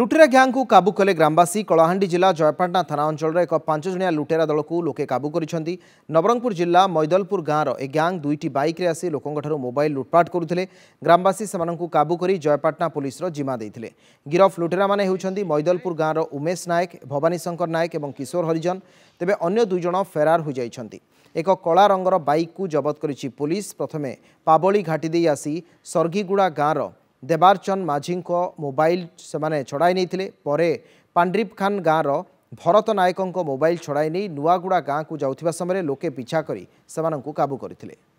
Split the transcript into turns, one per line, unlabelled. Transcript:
লুটেরা গ্যাংকু কাবু কলে গ্রামবাসী কলাহান্ডি জেলা জয়পাটনা থানা অঞ্চলের এক পাঁচজণিয়া লুটেরা দলকু লোকে কাবু করেছেন নবরঙ্গপুর জেলা মৈদলপুর গাঁর এ গ্যাং দুইটি বাইক্রে আসি লোকঠার মোবাইল লুটপাট করুলে গ্রামবাসী সে কাবু করে জয়পাটনা পুলিশর জিমা দিয়ে গিরফ লুটেরা মানে হচ্ছেন মৈদলপুর গাঁর উমেশ নায়ক ভবানী শঙ্কর নায়ক এবং কিশোর হরিজন তবে অন্য দুইজন ফেরার হয়ে যাই এক কলা রঙর বাইকু জবত করেছে পুলিশ প্রথমে পাবলি ঘাটি দিয়ে আসি সর্গিগুড়া গাঁর ଦେବାରଚନ୍ଦ ମାଝୀଙ୍କ ମୋବାଇଲ ସେମାନେ ଛଡ଼ାଇ ନେଇଥିଲେ ପରେ ପାଣ୍ଡ୍ରିପ ଖାନ୍ ଗାଁର ଭରତ ନାୟକଙ୍କ ମୋବାଇଲ ଛଡ଼ାଇ ନେଇ ନୂଆଗୁଡ଼ା ଗାଁକୁ ଯାଉଥିବା ସମୟରେ ଲୋକେ ପିଛା କରି ସେମାନଙ୍କୁ କାବୁ କରିଥିଲେ